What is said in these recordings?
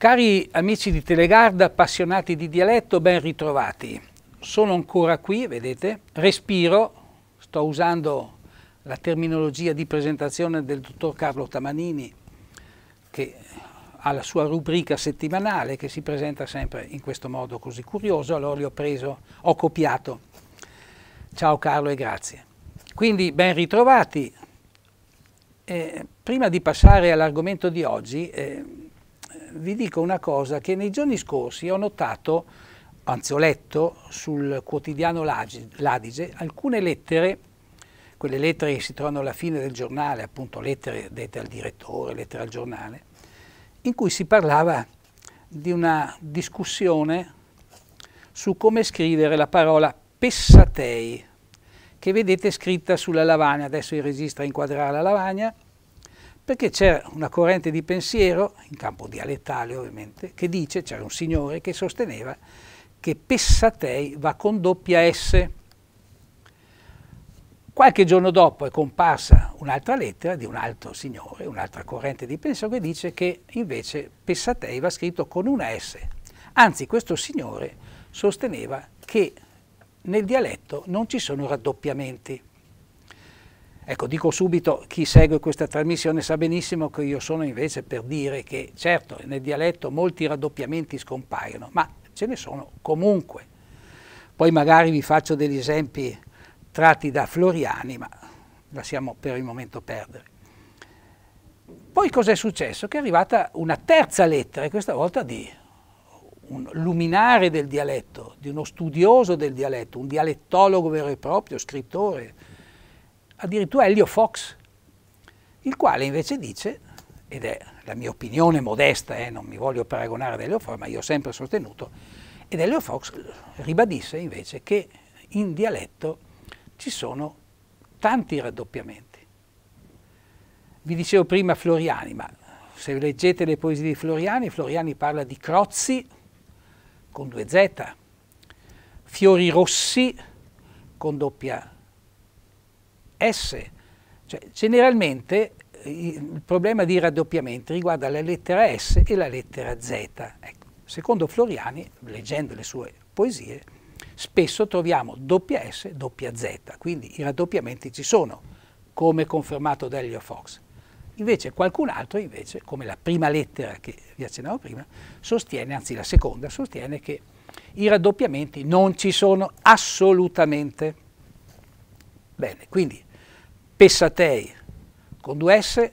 Cari amici di Telegarda, appassionati di dialetto, ben ritrovati. Sono ancora qui, vedete, respiro, sto usando la terminologia di presentazione del dottor Carlo Tamanini, che ha la sua rubrica settimanale che si presenta sempre in questo modo così curioso, allora li ho preso, ho copiato. Ciao Carlo e grazie. Quindi ben ritrovati. Eh, prima di passare all'argomento di oggi, eh, vi dico una cosa che nei giorni scorsi ho notato, anzi ho letto sul quotidiano L'Adige alcune lettere, quelle lettere che si trovano alla fine del giornale, appunto lettere dette al direttore, lettere al giornale, in cui si parlava di una discussione su come scrivere la parola Pessatei, che vedete scritta sulla lavagna, adesso il regista inquadrerà la lavagna, perché c'era una corrente di pensiero, in campo dialettale ovviamente, che dice, c'era un signore che sosteneva che Pessatei va con doppia S. Qualche giorno dopo è comparsa un'altra lettera di un altro signore, un'altra corrente di pensiero che dice che invece Pessatei va scritto con una S. Anzi, questo signore sosteneva che nel dialetto non ci sono raddoppiamenti. Ecco, dico subito, chi segue questa trasmissione sa benissimo che io sono invece per dire che certo nel dialetto molti raddoppiamenti scompaiono, ma ce ne sono comunque. Poi magari vi faccio degli esempi tratti da Floriani, ma lasciamo per il momento perdere. Poi cos'è successo? Che è arrivata una terza lettera, e questa volta di un luminare del dialetto, di uno studioso del dialetto, un dialettologo vero e proprio, scrittore, addirittura Elio Fox, il quale invece dice, ed è la mia opinione modesta, eh, non mi voglio paragonare ad Elio Fox, ma io ho sempre sostenuto, ed Elio Fox ribadisse invece che in dialetto ci sono tanti raddoppiamenti. Vi dicevo prima Floriani, ma se leggete le poesie di Floriani, Floriani parla di Crozzi con due Z, Fiori Rossi con doppia Z, S. Cioè, generalmente eh, il problema di raddoppiamenti riguarda la lettera S e la lettera Z. Ecco, secondo Floriani, leggendo le sue poesie, spesso troviamo doppia S, doppia Z, quindi i raddoppiamenti ci sono, come confermato da Elio Fox. Invece qualcun altro, invece, come la prima lettera che vi accennavo prima, sostiene, anzi la seconda, sostiene che i raddoppiamenti non ci sono assolutamente. Bene, quindi Pessatei con due S,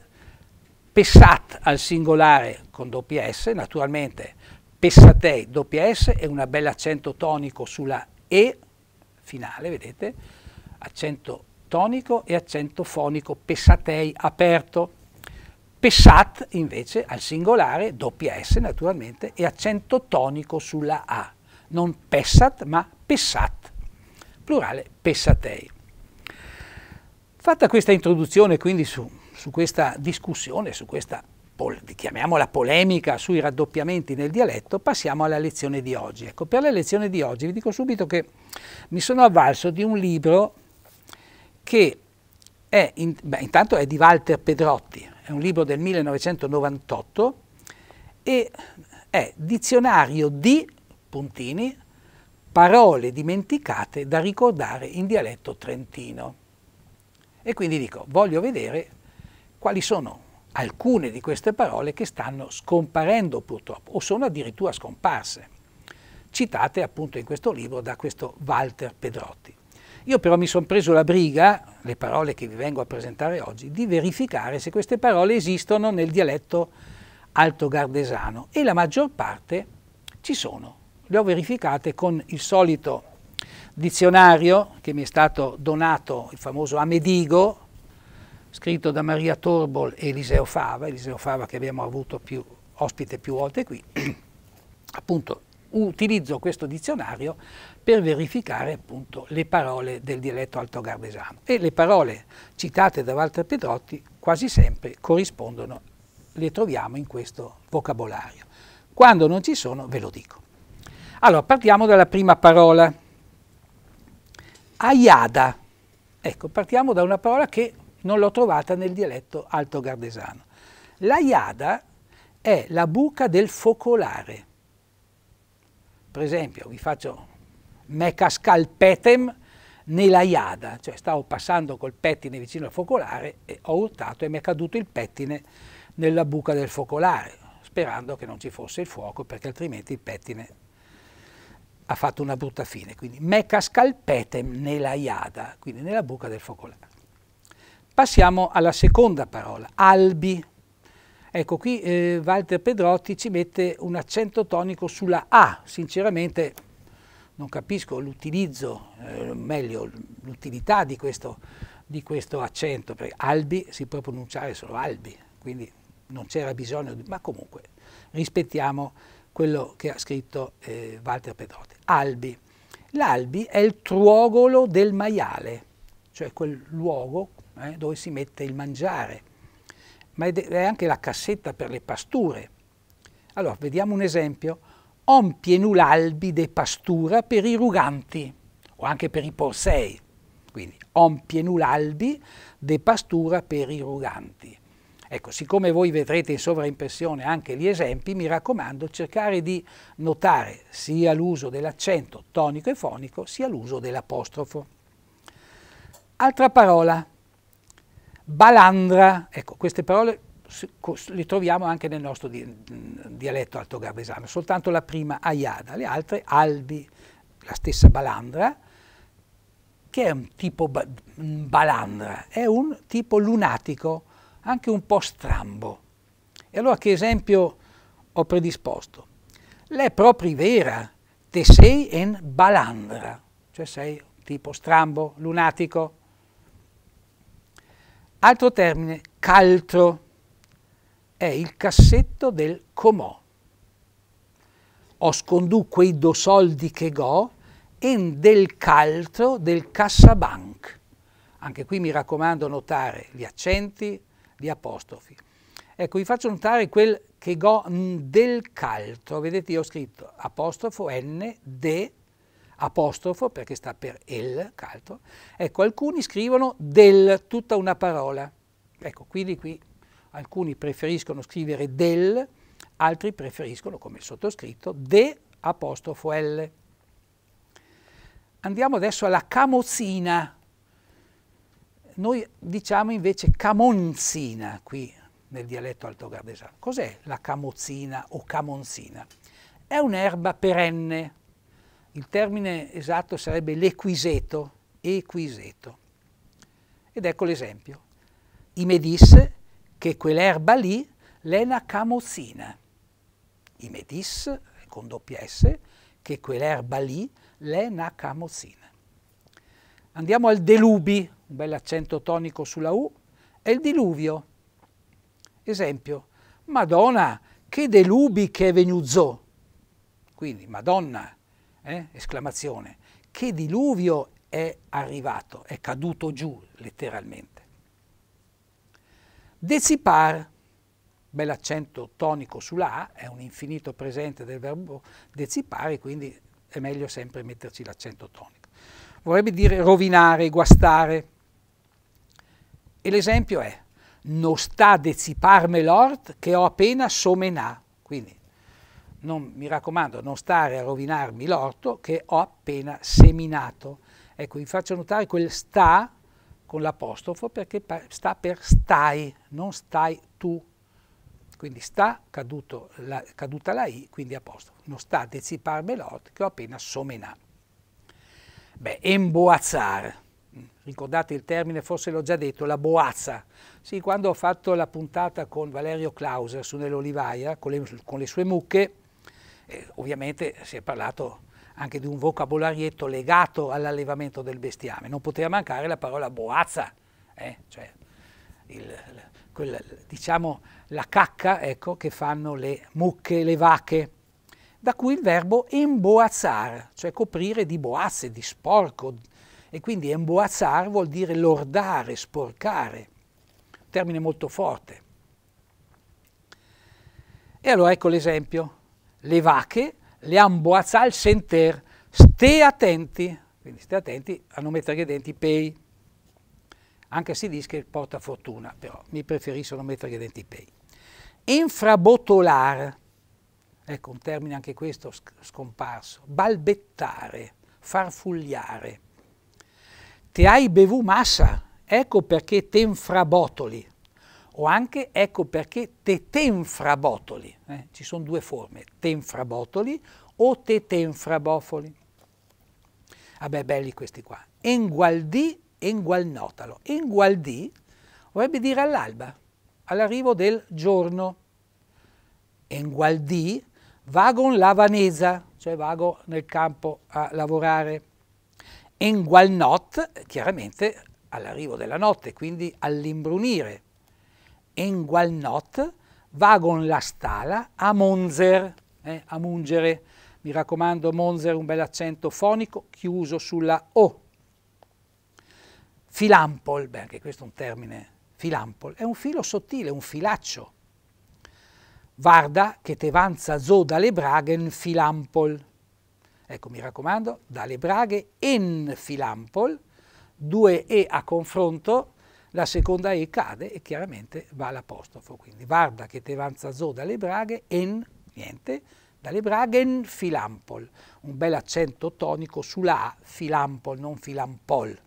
Pessat al singolare con doppia S, naturalmente Pessatei doppia S e un bel accento tonico sulla E finale, vedete, accento tonico e accento fonico Pessatei aperto. Pessat invece al singolare, doppia S naturalmente, e accento tonico sulla A, non Pessat ma Pessat, plurale Pessatei. Fatta questa introduzione quindi su, su questa discussione, su questa chiamiamola polemica sui raddoppiamenti nel dialetto, passiamo alla lezione di oggi. Ecco, per la lezione di oggi vi dico subito che mi sono avvalso di un libro che è, in, beh, intanto è di Walter Pedrotti, è un libro del 1998 e è Dizionario di, puntini, parole dimenticate da ricordare in dialetto trentino. E quindi dico, voglio vedere quali sono alcune di queste parole che stanno scomparendo purtroppo o sono addirittura scomparse, citate appunto in questo libro da questo Walter Pedrotti. Io però mi sono preso la briga, le parole che vi vengo a presentare oggi, di verificare se queste parole esistono nel dialetto altogardesano e la maggior parte ci sono. Le ho verificate con il solito dizionario che mi è stato donato, il famoso Amedigo, scritto da Maria Torbol e Eliseo Fava, Eliseo Fava che abbiamo avuto più, ospite più volte qui, appunto utilizzo questo dizionario per verificare appunto le parole del dialetto alto altogarvesano e le parole citate da Walter Pedrotti quasi sempre corrispondono, le troviamo in questo vocabolario. Quando non ci sono ve lo dico. Allora partiamo dalla prima parola Aiada. Ecco, partiamo da una parola che non l'ho trovata nel dialetto alto gardesano. L'aiada è la buca del focolare. Per esempio, vi faccio mecascal petem nell'aiada, cioè stavo passando col pettine vicino al focolare e ho urtato e mi è caduto il pettine nella buca del focolare, sperando che non ci fosse il fuoco perché altrimenti il pettine ha fatto una brutta fine, quindi meca scalpetem nella iada, quindi nella buca del focolare. Passiamo alla seconda parola, albi. Ecco, qui eh, Walter Pedrotti ci mette un accento tonico sulla A, sinceramente non capisco l'utilizzo, eh, meglio l'utilità di, di questo, accento, perché albi si può pronunciare solo albi, quindi non c'era bisogno, di, ma comunque rispettiamo quello che ha scritto eh, Walter Pedrotti. Albi. L'albi è il truogolo del maiale, cioè quel luogo eh, dove si mette il mangiare, ma è anche la cassetta per le pasture. Allora, vediamo un esempio. Ompienu l'albi de pastura per i ruganti, o anche per i porsei. Quindi, ompienu l'albi de pastura per i ruganti. Ecco, siccome voi vedrete in sovraimpressione anche gli esempi, mi raccomando cercare di notare sia l'uso dell'accento tonico e fonico, sia l'uso dell'apostrofo. Altra parola, balandra. Ecco, queste parole le troviamo anche nel nostro dialetto alto garbesano, soltanto la prima aiada, le altre albi, la stessa balandra, che è un tipo ba balandra, è un tipo lunatico, anche un po' strambo. E allora che esempio ho predisposto? L'è proprio vera, te sei in balandra, cioè sei tipo strambo, lunatico. Altro termine, caltro, è il cassetto del comò. Ho scondù quei do soldi che go in del caltro del cassabank. Anche qui mi raccomando notare gli accenti, di apostrofi. Ecco, vi faccio notare quel che go mm, del caltro. Vedete, io ho scritto apostrofo N, de apostrofo, perché sta per el, caltro. Ecco, alcuni scrivono del, tutta una parola. Ecco, quindi qui alcuni preferiscono scrivere del, altri preferiscono, come sottoscritto, de apostrofo L. Andiamo adesso alla camozzina. Noi diciamo invece camonzina qui nel dialetto alto-gardesano. Cos'è la camozzina o camonzina? È un'erba perenne. Il termine esatto sarebbe l'equiseto, equiseto. Ed ecco l'esempio. Ime disse che quell'erba lì l'ena camozzina. Ime disse, con doppia S, che quell'erba lì l'ena camozzina. Andiamo al delubi, un bel accento tonico sulla U, è il diluvio. Esempio, Madonna, che delubi che è venuto. Quindi, Madonna, eh, esclamazione, che diluvio è arrivato, è caduto giù letteralmente. Decipar, bel accento tonico sulla A, è un infinito presente del verbo decipare, quindi è meglio sempre metterci l'accento tonico vorrebbe dire rovinare, guastare. E l'esempio è, non sta de ziparme l'ort che ho appena somenà. Quindi, non, mi raccomando, non stare a rovinarmi l'orto che ho appena seminato. Ecco, vi faccio notare quel sta con l'apostrofo perché sta per stai, non stai tu. Quindi sta, caduto la, caduta la i, quindi apostrofo. Non sta a deziparme l'orto che ho appena somenato. Beh, emboazzar, ricordate il termine, forse l'ho già detto, la boazza. Sì, quando ho fatto la puntata con Valerio Clauser su Nell'Olivaia, con, con le, sue mucche, eh, ovviamente si è parlato anche di un vocabolarietto legato all'allevamento del bestiame. Non poteva mancare la parola boazza, eh? cioè il, quella, diciamo la cacca ecco, che fanno le mucche, le vacche da cui il verbo emboazzar, cioè coprire di boazze, di sporco, e quindi emboazzar vuol dire lordare, sporcare, termine molto forte. E allora ecco l'esempio, le vacche le han boazzal senter, ste attenti, quindi state attenti a non mettere i denti pei, anche se dice che porta fortuna, però mi preferiscono mettere i denti pei. Infrabotolar, ecco un termine anche questo scomparso, balbettare, farfugliare. Te hai bevu massa, ecco perché te infrabotoli, o anche ecco perché te tenfrabotoli. Eh? Ci sono due forme, te infrabotoli o te tenfrabofoli. Vabbè, belli questi qua. Engualdì, engualnotalo. Engualdì vorrebbe dire all'alba, all'arrivo del giorno. Engualdì vago la Vanesa, cioè vago nel campo a lavorare. Engualnot, chiaramente all'arrivo della notte, quindi all'imbrunire. Engualnot, vagon la stala a Monzer, eh, a mungere. Mi raccomando, Monzer, un bel accento fonico chiuso sulla O. Filampol, beh, anche questo è un termine, filampol, è un filo sottile, un filaccio Varda che te vanza zo dalle braghe in filampol. Ecco, mi raccomando, dalle braghe in filampol, due E a confronto, la seconda E cade e chiaramente va all'apostrofo. Quindi Varda che te vanza zo dalle braghe in, niente, dalle braghe in filampol. Un bel accento tonico sulla A, filampol, non filampol.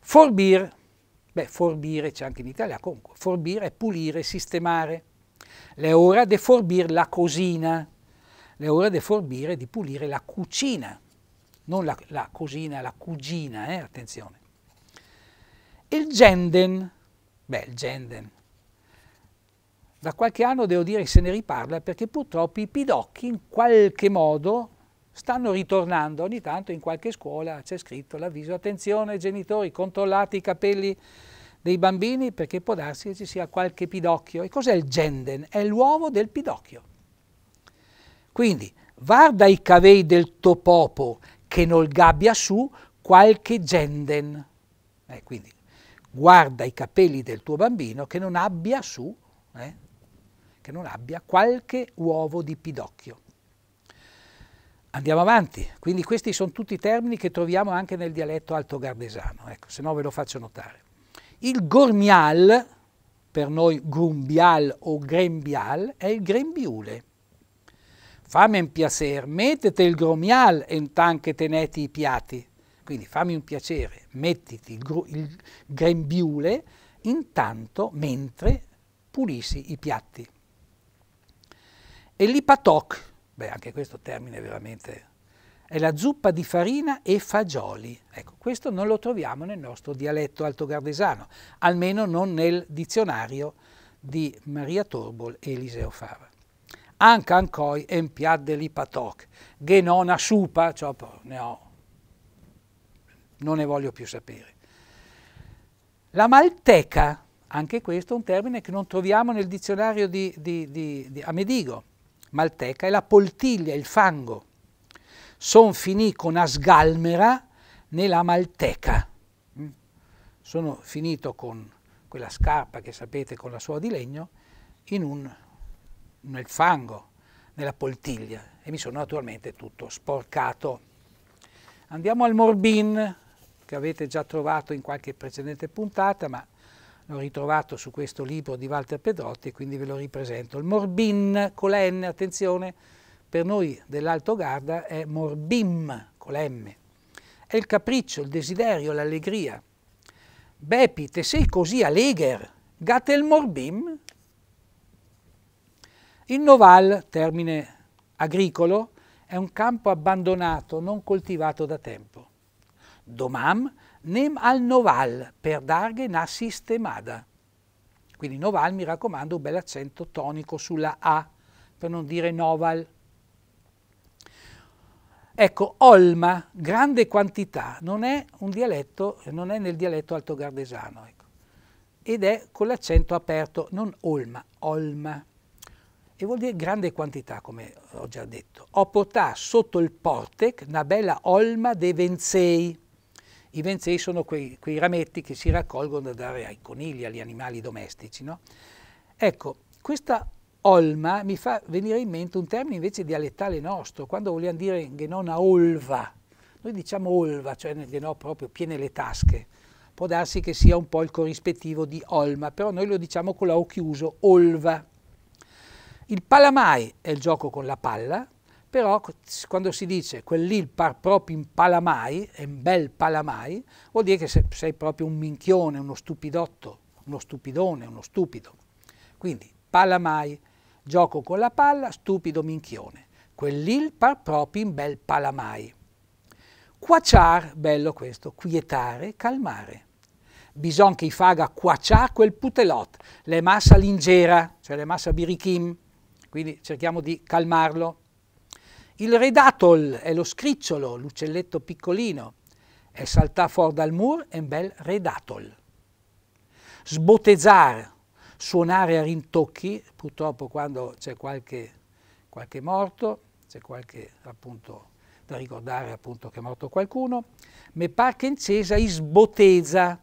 Forbir, beh, forbire c'è anche in Italia comunque, forbire è pulire, sistemare è ora di forbire la cosina, è ora di forbire, e di pulire la cucina, non la, la cosina, la cugina, eh? attenzione. Il genden, beh, il genden, da qualche anno devo dire che se ne riparla perché purtroppo i pidocchi in qualche modo stanno ritornando, ogni tanto in qualche scuola c'è scritto l'avviso, attenzione genitori, controllate i capelli dei bambini perché può darsi che ci sia qualche pidocchio. E cos'è il genden? È l'uovo del pidocchio. Quindi, guarda i cavei del topopo che non gabbia su qualche genden. Eh, quindi, guarda i capelli del tuo bambino che non abbia su, eh, che non abbia qualche uovo di pidocchio. Andiamo avanti, quindi questi sono tutti termini che troviamo anche nel dialetto altogardesano. ecco, se no ve lo faccio notare. Il gormial, per noi grumbial o grembial, è il grembiule. Fammi un piacere, mettete il gromial e anche tenete i piatti. Quindi fammi un piacere, mettiti il, il grembiule intanto mentre pulisci i piatti. E l'ipatoc, beh anche questo termine veramente è la zuppa di farina e fagioli. Ecco, questo non lo troviamo nel nostro dialetto altogardesano, almeno non nel dizionario di Maria Torbol e Eliseo Fava. Anca ancoi en piadde li patoc, che non a cioè ne ho, non ne voglio più sapere. La malteca, anche questo è un termine che non troviamo nel dizionario di, di, di, di Amedigo. Malteca è la poltiglia, il fango sono finì con Asgalmera Malteca. Mm? Sono finito con quella scarpa che sapete con la sua di legno un, nel fango, nella poltiglia e mi sono naturalmente tutto sporcato. Andiamo al Morbin che avete già trovato in qualche precedente puntata ma l'ho ritrovato su questo libro di Walter Pedrotti e quindi ve lo ripresento. Il Morbin con la N, attenzione, per noi dell'Alto Garda è morbim, con la M. È il capriccio, il desiderio, l'allegria. Bepi, te sei così alleger, gatel morbim? Il noval, termine agricolo, è un campo abbandonato, non coltivato da tempo. Domam nem al noval per darghe na sistemada. Quindi noval, mi raccomando, un bel accento tonico sulla A, per non dire noval. Ecco, Olma, grande quantità, non è, dialetto, non è nel dialetto altogarnesano, ecco. ed è con l'accento aperto, non Olma, Olma, e vuol dire grande quantità, come ho già detto. Ho portato sotto il portec una bella Olma dei Venzei. I Venzei sono quei, quei rametti che si raccolgono da dare ai conigli, agli animali domestici, no? Ecco, questa Olma mi fa venire in mente un termine invece dialettale nostro, quando vogliamo dire ghenona olva, noi diciamo olva, cioè nel ghenò proprio piene le tasche, può darsi che sia un po' il corrispettivo di olma, però noi lo diciamo con la O chiuso, olva. Il palamai è il gioco con la palla, però quando si dice quell'il par proprio in palamai, è un bel palamai, vuol dire che sei proprio un minchione, uno stupidotto, uno stupidone, uno stupido. Quindi palamai, Gioco con la palla, stupido minchione. Quell'il par proprio in bel palamai. Quaciar, bello questo, quietare, calmare. Bison che i faga quaciar quel putelot, le massa lingera, cioè le massa birichim, quindi cerchiamo di calmarlo. Il redatol è lo scricciolo, l'uccelletto piccolino, è saltà fuori dal mur, è un bel redatol. Sbotezzare, suonare a rintocchi, purtroppo quando c'è qualche, qualche morto, c'è qualche appunto da ricordare appunto che è morto qualcuno, me par che in Cesa isboteza,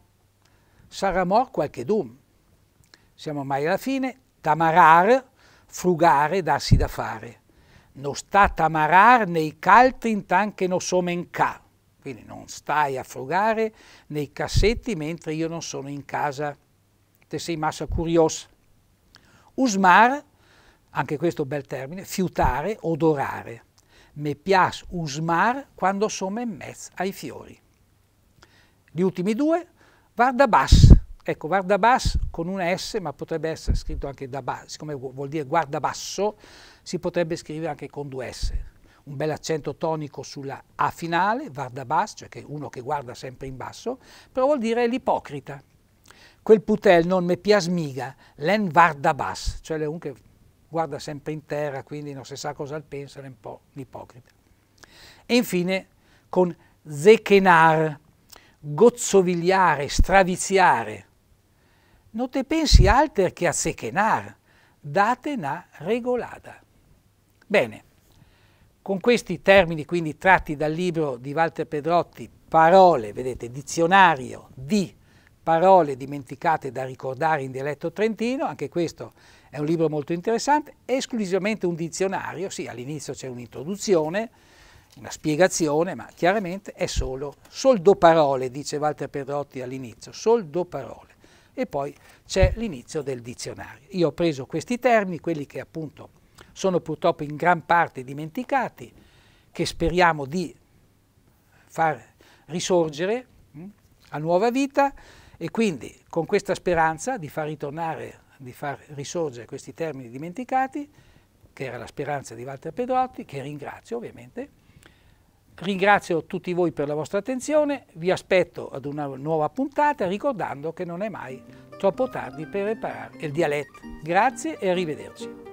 sarà mor qualche dum. Siamo mai alla fine, tamarar, frugare, darsi da fare. Non sta tamarar nei caltri intanto non sono in ca. Quindi non stai a frugare nei cassetti mentre io non sono in casa te sei massa curiosa. Usmar, anche questo bel termine, fiutare, odorare. Me piace usmar quando sono in mezzo ai fiori. Gli ultimi due, Vardabas. Ecco, Vardabas con un S, ma potrebbe essere scritto anche da basso, siccome vuol dire guardabasso, si potrebbe scrivere anche con due S. Un bel accento tonico sulla A finale, Vardabas, cioè che è uno che guarda sempre in basso, però vuol dire l'ipocrita quel putel non me piasmiga, len varda bas, cioè le un che guarda sempre in terra, quindi non si sa cosa pensa, è un po' l'ipocrita. E infine con zechenar, gozzovigliare, straviziare. Non te pensi alter che a zechenar, date na regolada. Bene, con questi termini quindi tratti dal libro di Walter Pedrotti, parole, vedete, dizionario di Parole dimenticate da ricordare in dialetto trentino, anche questo è un libro molto interessante, è esclusivamente un dizionario, sì all'inizio c'è un'introduzione, una spiegazione, ma chiaramente è solo soldoparole, dice Walter Pedrotti all'inizio, soldoparole. E poi c'è l'inizio del dizionario. Io ho preso questi termini, quelli che appunto sono purtroppo in gran parte dimenticati, che speriamo di far risorgere hm, a nuova vita, e quindi con questa speranza di far ritornare, di far risorgere questi termini dimenticati, che era la speranza di Walter Pedrotti, che ringrazio ovviamente, Ringrazio tutti voi per la vostra attenzione, vi aspetto ad una nuova puntata ricordando che non è mai troppo tardi per imparare il dialetto. Grazie e arrivederci.